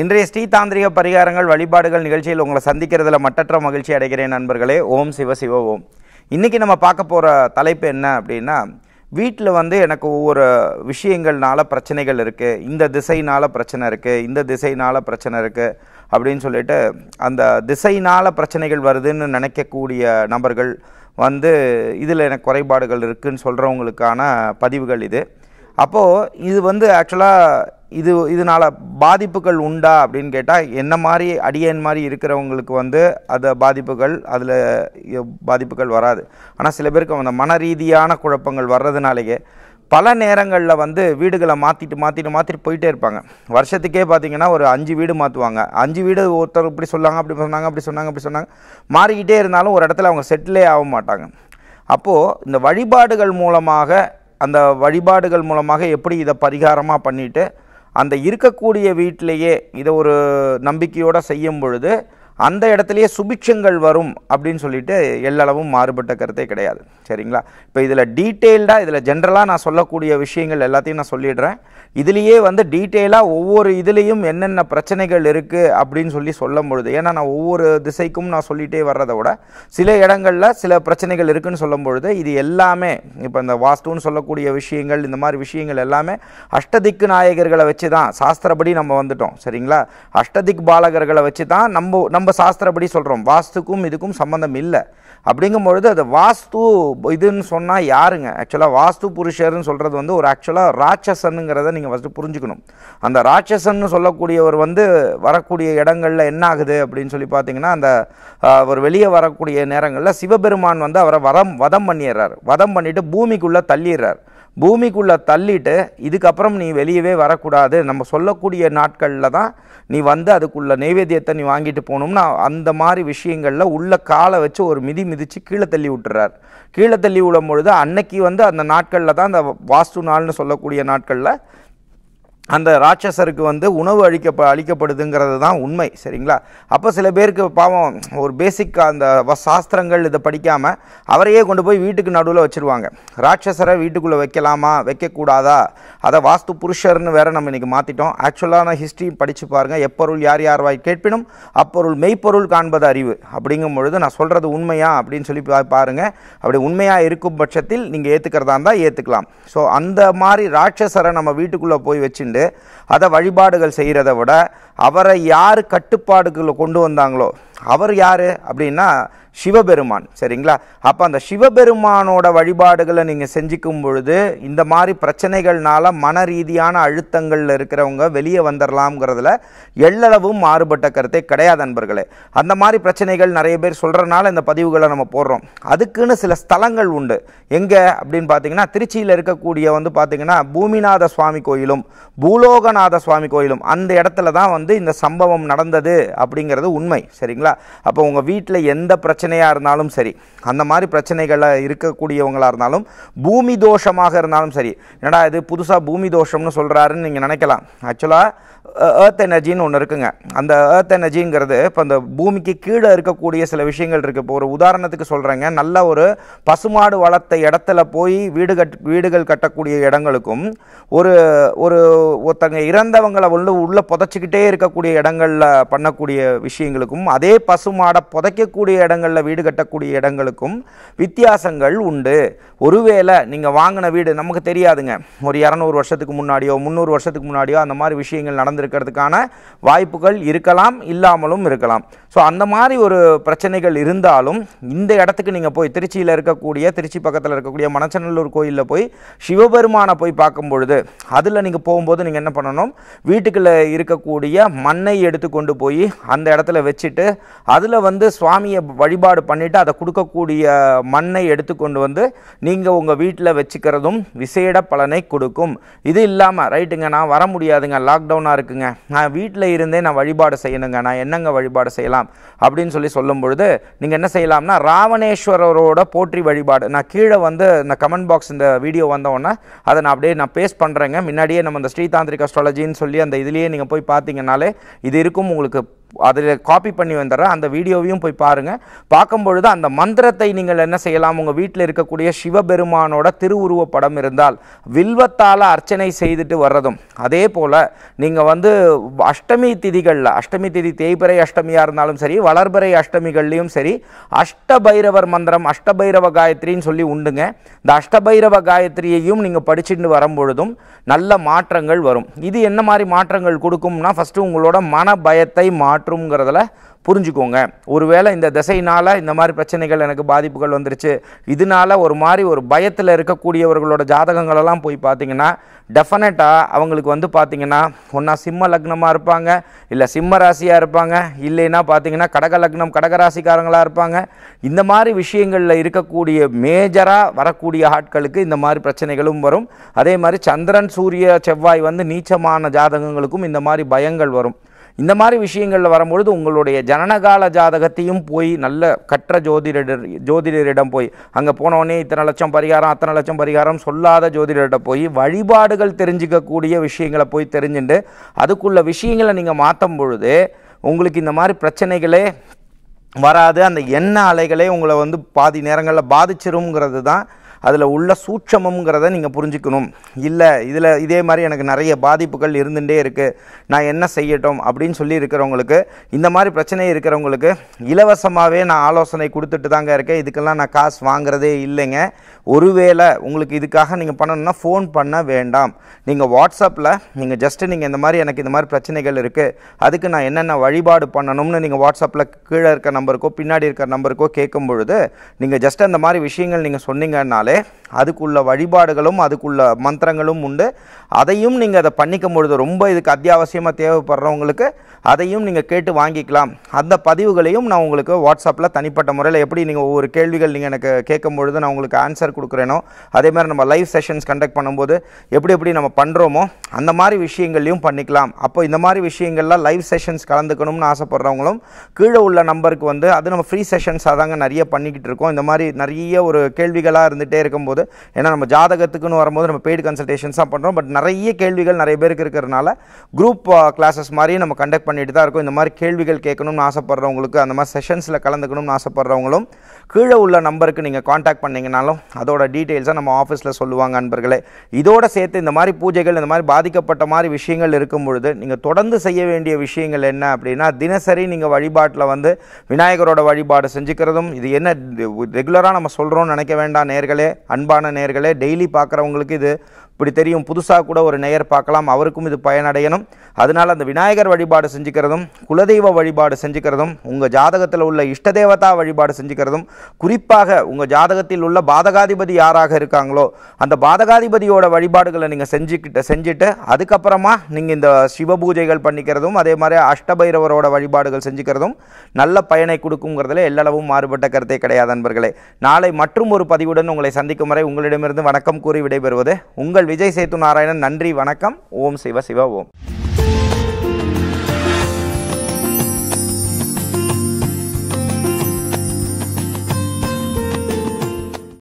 இன்றைய தாந்திரிக பரிகாரங்கள் வழிபாடுகள் நிகழ்ச்சியில் உங்களை சந்திக்கிறதுல மட்டற்ற மகிழ்ச்சி அடைகிறேன் நண்பர்களே ஓம் சிவ சிவ ஓம் இன்றைக்கி நம்ம பார்க்க போகிற தலைப்பு என்ன அப்படின்னா வீட்டில் வந்து எனக்கு ஒவ்வொரு விஷயங்கள்னால பிரச்சனைகள் இருக்குது இந்த திசைனால பிரச்சனை இருக்குது இந்த திசைனால பிரச்சனை இருக்குது அப்படின்னு சொல்லிட்டு அந்த திசைனால பிரச்சனைகள் வருதுன்னு நினைக்கக்கூடிய நபர்கள் வந்து இதில் எனக்கு குறைபாடுகள் இருக்குதுன்னு சொல்கிறவங்களுக்கான பதிவுகள் இது அப்போது இது வந்து ஆக்சுவலாக இது இதனால் பாதிப்புகள் உண்டா அப்படின்னு கேட்டால் என்ன மாதிரி அடியன் மாதிரி இருக்கிறவங்களுக்கு வந்து அதை பாதிப்புகள் அதில் பாதிப்புகள் வராது ஆனால் சில பேருக்கு அந்த மன ரீதியான குழப்பங்கள் வர்றதுனாலேயே பல நேரங்களில் வந்து வீடுகளை மாற்றிட்டு மாற்றிட்டு மாற்றிட்டு போயிட்டே இருப்பாங்க வருஷத்துக்கே பார்த்திங்கன்னா ஒரு அஞ்சு வீடு மாற்றுவாங்க அஞ்சு வீடு ஒருத்தர் இப்படி சொல்லாங்க அப்படி சொன்னாங்க அப்படி சொன்னாங்க அப்படி சொன்னாங்க மாறிக்கிட்டே இருந்தாலும் ஒரு இடத்துல அவங்க செட்டிலே ஆக மாட்டாங்க அப்போது இந்த வழிபாடுகள் மூலமாக அந்த வழிபாடுகள் மூலமாக எப்படி இதை பரிகாரமாக பண்ணிவிட்டு அந்த இருக்கக்கூடிய வீட்டிலேயே இதை ஒரு நம்பிக்கையோடு செய்யும் பொழுது அந்த இடத்துலையே சுபிக்ஷங்கள் வரும் அப்படின்னு சொல்லிட்டு எல்லளவும் மாறுபட்ட கருத்தே கிடையாது சரிங்களா இப்போ இதில் டீட்டெயில்டாக இதில் ஜென்ரலாக நான் சொல்லக்கூடிய விஷயங்கள் எல்லாத்தையும் நான் சொல்லிடுறேன் இதுலேயே வந்து டீட்டெயிலாக ஒவ்வொரு இதுலேயும் என்னென்ன பிரச்சனைகள் இருக்குது அப்படின்னு சொல்லி சொல்லும் பொழுது ஏன்னா நான் ஒவ்வொரு திசைக்கும் நான் சொல்லிகிட்டே வர்றதை விட சில இடங்களில் சில பிரச்சனைகள் இருக்குதுன்னு சொல்லும் பொழுது இது எல்லாமே இப்போ இந்த வாஸ்துன்னு சொல்லக்கூடிய விஷயங்கள் இந்த மாதிரி விஷயங்கள் எல்லாமே அஷ்டதிக்கு நாயகர்களை வச்சு தான் சாஸ்திரப்படி நம்ம வந்துட்டோம் சரிங்களா அஷ்டதிக் பாலகர்களை வச்சு தான் நம்ம நம்ம சாஸ்திரப்படி சொல்கிறோம் வாஸ்துக்கும் இதுக்கும் சம்மந்தம் இல்லை அப்படிங்கும் பொழுது அது வாஸ்து இதுன்னு சொன்னால் யாருங்க ஆக்சுவலாக வாஸ்து புருஷர்னு சொல்கிறது வந்து ஒரு ஆக்சுவலாக ராட்சசனுங்கிறத நீங்கள் ஃபஸ்ட்டு புரிஞ்சுக்கணும் அந்த ராட்சசன்னு சொல்லக்கூடியவர் வந்து வரக்கூடிய இடங்களில் என்ன ஆகுது அப்படின்னு சொல்லி பார்த்தீங்கன்னா அந்த அவர் வெளியே வரக்கூடிய நேரங்களில் சிவபெருமான் வந்து அவரை வரம் வதம் பண்ணிடுறார் வதம் பண்ணிவிட்டு பூமிக்குள்ளே தள்ளிடுறார் பூமிக்குள்ளே தள்ளிட்டு இதுக்கப்புறம் நீ வெளியவே வரக்கூடாது நம்ம சொல்லக்கூடிய நாட்களில் தான் நீ வந்து அதுக்குள்ள நைவேத்தியத்தை நீ வாங்கிட்டு போகணும்னா அந்த மாதிரி விஷயங்களில் உள்ள காலை வச்சு ஒரு மிதி மிதித்து கீழே தள்ளி விட்டுறார் கீழே தள்ளி விடும் பொழுது அன்னைக்கு வந்து அந்த நாட்களில் தான் அந்த வாஸ்து நாள்னு சொல்லக்கூடிய நாட்களில் அந்த ராட்சசருக்கு வந்து உணவு அழிக்க அளிக்கப்படுதுங்கிறது தான் உண்மை சரிங்களா அப்போ சில பேருக்கு பாவம் ஒரு பேசிக் அந்த சாஸ்திரங்கள் இதை படிக்காமல் அவரையே கொண்டு போய் வீட்டுக்கு நடுவில் வச்சுருவாங்க ராட்சசரை வீட்டுக்குள்ளே வைக்கலாமா வைக்கக்கூடாதா அதை வாஸ்து புருஷர்னு வேறு நம்ம இன்றைக்கி மாற்றிட்டோம் ஆக்சுவலான ஹிஸ்ட்ரி படித்து பாருங்கள் எப்பொருள் யார் யார் வாய் கேட்பினும் அப்பொருள் மெய்ப்பொருள் காண்பது அறிவு அப்படிங்கும் பொழுது நான் சொல்கிறது உண்மையா அப்படின்னு சொல்லி பாருங்கள் அப்படி உண்மையாக இருக்கும் பட்சத்தில் நீங்கள் ஏற்றுக்கிறதா இருந்தால் ஏற்றுக்கலாம் ஸோ அந்த மாதிரி ராட்சசரை நம்ம வீட்டுக்குள்ளே போய் வச்சுட்டு அதை வழிபாடுகள் செய்கிறத விட அவரை யார் கட்டுப்பாடுகளை கொண்டு வந்தாங்களோ அவர் யார் அப்படின்னா சிவபெருமான் சரிங்களா அப்போ அந்த சிவபெருமானோட வழிபாடுகளை நீங்கள் செஞ்சுக்கும் பொழுது இந்த மாதிரி பிரச்சனைகள்னால மன ரீதியான அழுத்தங்களில் இருக்கிறவங்க வெளியே வந்துடலாம்ங்கிறதுல எள்ளளவும் மாறுபட்ட கருத்தை கிடையாது நண்பர்களே அந்த மாதிரி பிரச்சனைகள் நிறைய பேர் சொல்கிறனால இந்த பதிவுகளை நம்ம போடுறோம் அதுக்குன்னு சில ஸ்தலங்கள் உண்டு எங்கே அப்படின்னு பார்த்தீங்கன்னா திருச்சியில் இருக்கக்கூடிய வந்து பார்த்தீங்கன்னா பூமிநாத சுவாமி கோயிலும் பூலோகநாத சுவாமி கோயிலும் அந்த இடத்துல தான் வந்து இந்த சம்பவம் நடந்தது அப்படிங்கிறது உண்மை சரிங்களா சரிங்களா அப்போ உங்கள் வீட்டில் எந்த பிரச்சனையாக இருந்தாலும் சரி அந்த மாதிரி பிரச்சனைகளில் இருக்கக்கூடியவங்களாக இருந்தாலும் பூமி தோஷமாக இருந்தாலும் சரி என்னடா இது புதுசாக பூமி தோஷம்னு சொல்கிறாருன்னு நீங்கள் நினைக்கலாம் ஆக்சுவலாக ஏர்த் எனர்ஜின்னு ஒன்று இருக்குங்க அந்த ஏர்த் எனர்ஜிங்கிறது இப்போ அந்த பூமிக்கு கீழே இருக்கக்கூடிய சில விஷயங்கள் இருக்குது இப்போ ஒரு உதாரணத்துக்கு சொல்கிறேங்க நல்ல ஒரு பசுமாடு வளர்த்த இடத்துல போய் வீடு கட் வீடுகள் கட்டக்கூடிய இடங்களுக்கும் ஒரு ஒரு ஒருத்தங்க இறந்தவங்களை வந்து உள்ளே புதைச்சிக்கிட்டே இருக்கக்கூடிய இடங்களில் பண்ணக்கூடிய விஷயங்களுக்கும் அதே பசுமாடை புதைக்கக்கூடிய இடங்களில் வீடு கட்டக்கூடிய இடங்களுக்கும் வித்தியாசங்கள் உண்டு ஒருவேளை நீங்கள் வாங்கின வீடு நமக்கு தெரியாதுங்க ஒரு இரநூறு வருஷத்துக்கு முன்னாடியோ முந்நூறு வருஷத்துக்கு முன்னாடியோ அந்த மாதிரி விஷயங்கள் நடந்திருக்கிறதுக்கான வாய்ப்புகள் இருக்கலாம் இல்லாமலும் இருக்கலாம் ஸோ அந்த மாதிரி ஒரு பிரச்சனைகள் இருந்தாலும் இந்த இடத்துக்கு நீங்கள் போய் திருச்சியில் இருக்கக்கூடிய திருச்சி பக்கத்தில் இருக்கக்கூடிய மணச்சநல்லூர் கோயிலில் போய் சிவபெருமானை போய் பார்க்கும் பொழுது அதில் நீங்கள் போகும்போது நீங்கள் என்ன பண்ணணும் வீட்டுக்குள்ளே இருக்கக்கூடிய மண்ணை எடுத்து கொண்டு போய் அந்த இடத்துல வச்சுட்டு அதில் வந்து சுவாமியை வழிபாடு பண்ணிவிட்டு அதை கொடுக்கக்கூடிய மண்ணை எடுத்துக்கொண்டு வந்து நீங்கள் உங்கள் வீட்டில் வச்சுக்கிறதும் விசேட பலனை கொடுக்கும் இது இல்லாமல் ரைட்டுங்க நான் வர முடியாதுங்க லாக்டவுனாக இருக்குங்க நான் வீட்டில் இருந்தே நான் வழிபாடு செய்யணுங்க நான் என்னங்க வழிபாடு செய்யலாம் அப்படின்னு சொல்லி சொல்லும் பொழுது நீங்கள் என்ன செய்யலாம்னா ராவணேஸ்வரரோட போற்றி வழிபாடு நான் கீழே வந்து இந்த கமெண்ட் பாக்ஸ் இந்த வீடியோ வந்தோன்னே அதை நான் அப்படியே நான் பேஸ் பண்ணுறேங்க முன்னாடியே நம்ம இந்த ஸ்ரீதாந்திரிக் அஸ்ட்ராலஜின்னு சொல்லி அந்த இதுலேயே நீங்கள் போய் பார்த்தீங்கன்னாலே இது இருக்கும் உங்களுக்கு அதில் காப்பி பண்ணி வந்துடுறேன் அந்த வீடியோவையும் போய் பாருங்கள் பார்க்கும்பொழுது அந்த மந்திரத்தை நீங்கள் என்ன செய்யலாம் உங்கள் வீட்டில் இருக்கக்கூடிய சிவபெருமானோட திருவுருவ படம் இருந்தால் வில்வத்தால் அர்ச்சனை செய்துட்டு வர்றதும் அதே போல் நீங்கள் வந்து அஷ்டமி திதிகளில் அஷ்டமி திதி தேய்பிறை அஷ்டமியாக இருந்தாலும் சரி வளர்பிறை அஷ்டமிகள்லேயும் சரி அஷ்டபைரவர் மந்திரம் அஷ்டபைரவ காயத்ரின்னு சொல்லி உண்டுங்க இந்த அஷ்டபைரவ காயத்ரியையும் நீங்கள் படிச்சுட்டு வரும்பொழுதும் நல்ல மாற்றங்கள் வரும் இது என்ன மாதிரி மாற்றங்கள் கொடுக்கும்னா ஃபஸ்ட்டு உங்களோட மன பயத்தை மாற்ற மாற்றுங்கிறதுல புரிஞ்சுக்கோங்க ஒருவேளை இந்த திசைனால் இந்த மாதிரி பிரச்சனைகள் எனக்கு பாதிப்புகள் வந்துருச்சு இதனால் ஒரு மாதிரி ஒரு பயத்தில் இருக்கக்கூடியவர்களோட ஜாதகங்களெல்லாம் போய் பார்த்தீங்கன்னா டெஃபினட்டாக அவங்களுக்கு வந்து பார்த்திங்கன்னா ஒன்றா சிம்ம லக்னமாக இருப்பாங்க இல்லை சிம்ம ராசியாக இருப்பாங்க இல்லைன்னா பார்த்தீங்கன்னா கடக லக்னம் கடக ராசிக்காரங்களாக இருப்பாங்க இந்த மாதிரி விஷயங்களில் இருக்கக்கூடிய மேஜராக வரக்கூடிய ஆட்களுக்கு இந்த மாதிரி பிரச்சனைகளும் வரும் அதே மாதிரி சந்திரன் சூரிய செவ்வாய் வந்து நீச்சமான ஜாதகங்களுக்கும் இந்த மாதிரி பயங்கள் வரும் இந்த மாதிரி விஷயங்களில் வரும்பொழுது உங்களுடைய ஜனனகால ஜாதகத்தையும் போய் நல்ல கற்ற ஜோதிடர் ஜோதிடரிடம் போய் அங்கே போனவொடனே இத்தனை லட்சம் பரிகாரம் அத்தனை லட்சம் பரிகாரம் சொல்லாத ஜோதிடர்கிட்ட போய் வழிபாடுகள் தெரிஞ்சிக்கக்கூடிய விஷயங்களை போய் தெரிஞ்சுட்டு அதுக்குள்ள விஷயங்களை நீங்கள் மாற்றும் பொழுது உங்களுக்கு இந்த மாதிரி பிரச்சனைகளே வராது அந்த எண்ணெய் அலைகளே உங்களை வந்து பாதி நேரங்களில் பாதிச்சிருங்கிறது தான் அதில் உள்ள சூட்சமங்கிறத நீங்கள் புரிஞ்சுக்கணும் இல்லை இதில் இதே மாதிரி எனக்கு நிறைய பாதிப்புகள் இருந்துகிட்டே இருக்குது நான் என்ன செய்யட்டும் அப்படின்னு சொல்லி இருக்கிறவங்களுக்கு இந்த மாதிரி பிரச்சனை இருக்கிறவங்களுக்கு இலவசமாகவே நான் ஆலோசனை கொடுத்துட்டு தாங்க இருக்கேன் இதுக்கெல்லாம் நான் காசு வாங்குறதே இல்லைங்க ஒருவேளை உங்களுக்கு இதுக்காக நீங்கள் பண்ணணும்னா ஃபோன் பண்ண வேண்டாம் நீங்கள் வாட்ஸ்அப்பில் நீங்கள் ஜஸ்ட்டு நீங்கள் இந்த மாதிரி எனக்கு இந்த மாதிரி பிரச்சனைகள் இருக்குது அதுக்கு நான் என்னென்ன வழிபாடு பண்ணணும்னு நீங்கள் வாட்ஸ்அப்பில் கீழே இருக்க நம்பருக்கோ பின்னாடி இருக்கிற நம்பருக்கோ கேட்கும் பொழுது நீங்கள் ஜஸ்ட் அந்த மாதிரி விஷயங்கள் நீங்கள் சொன்னீங்கன்னாலே இருக்கிறதுனாலே அதுக்குள்ள வழிபாடுகளும் அதுக்குள்ள மந்திரங்களும் உண்டு அதையும் நீங்கள் அதை பண்ணிக்கும் பொழுது ரொம்ப இதுக்கு அத்தியாவசியமாக தேவைப்படுறவங்களுக்கு அதையும் நீங்கள் கேட்டு வாங்கிக்கலாம் அந்த பதிவுகளையும் நான் உங்களுக்கு வாட்ஸ்அப்பில் தனிப்பட்ட முறையில் எப்படி நீங்கள் ஒவ்வொரு கேள்விகள் நீங்கள் எனக்கு கேட்கும் பொழுது நான் உங்களுக்கு ஆன்சர் கொடுக்குறேனோ அதே மாதிரி நம்ம லைவ் செஷன்ஸ் கண்டக்ட் பண்ணும்போது எப்படி எப்படி நம்ம பண்ணுறோமோ அந்த மாதிரி விஷயங்களையும் பண்ணிக்கலாம் அப்போ இந்த மாதிரி விஷயங்கள்லாம் லைவ் செஷன்ஸ் கலந்துக்கணும்னு ஆசைப்பட்றவங்களும் கீழே உள்ள நம்பருக்கு வந்து அது நம்ம ஃப்ரீ செஷன்ஸாக தாங்க நிறைய பண்ணிக்கிட்டு இருக்கோம் இந்த மாதிரி நிறைய ஒரு கேள்விகளாக இருந்துகிட்டே பண்ணிகிட்டே இருக்கும்போது ஏன்னா நம்ம ஜாதகத்துக்குன்னு வரும்போது நம்ம பெய்டு கன்சல்டேஷன்ஸ் தான் பண்ணுறோம் பட் நிறைய கேள்விகள் நிறைய பேருக்கு இருக்கிறனால குரூப் கிளாஸஸ் uh, மாதிரியும் நம்ம கண்டக்ட் பண்ணிட்டு தான் இருக்கும் இந்த மாதிரி கேள்விகள் கேட்கணும்னு ஆசைப்பட்றவங்களுக்கு அந்த மாதிரி செஷன்ஸில் கலந்துக்கணும்னு ஆசைப்பட்றவங்களும் கீழே உள்ள நம்பருக்கு நீங்கள் காண்டாக்ட் பண்ணிங்கனாலும் அதோட டீட்டெயில்ஸாக நம்ம ஆஃபீஸில் சொல்லுவாங்க நண்பர்களே இதோட சேர்த்து இந்த மாதிரி பூஜைகள் இந்த மாதிரி பாதிக்கப்பட்ட மாதிரி விஷயங்கள் இருக்கும் பொழுது நீங்கள் தொடர்ந்து செய்ய வேண்டிய விஷயங்கள் என்ன அப்படின்னா தினசரி நீங்கள் வழிபாட்டில் வந்து விநாயகரோட வழிபாடு செஞ்சுக்கிறதும் இது என்ன ரெகுலராக நம்ம சொல்கிறோம்னு நினைக்க வேண்டாம் நேர்களே அன்பான நேர்களே டெய்லி பார்க்குறவங்களுக்கு இது இப்படி தெரியும் புதுசாக கூட ஒரு நேயர் பார்க்கலாம் அவருக்கும் இது பயனடையணும் அதனால் அந்த விநாயகர் வழிபாடு செஞ்சுக்கிறதும் குலதெய்வ வழிபாடு செஞ்சுக்கிறதும் உங்கள் ஜாதகத்தில் உள்ள இஷ்ட தேவதா வழிபாடு செஞ்சுக்கிறதும் குறிப்பாக உங்கள் ஜாதகத்தில் உள்ள பாதகாதிபதி யாராக இருக்காங்களோ அந்த பாதகாதிபதியோட வழிபாடுகளை நீங்கள் செஞ்சுக்கிட்ட செஞ்சுட்டு அதுக்கப்புறமா நீங்கள் இந்த சிவ பூஜைகள் பண்ணிக்கிறதும் அதே மாதிரி அஷ்டபைரவரோட வழிபாடுகள் செஞ்சுக்கிறதும் நல்ல பயனை கொடுக்குங்கிறதுல எல்லளவும் மாறுபட்ட கருத்தை கிடையாது நண்பர்களே நாளை மற்றும் ஒரு பதிவுடன் உங்களை சந்திக்கும் வரை உங்களிடமிருந்து வணக்கம் கூறி விடைபெறுவது உங்கள் விஜய் சேத்து நாராயணன் நன்றி வணக்கம் ஓம் சிவ சிவ ஓம்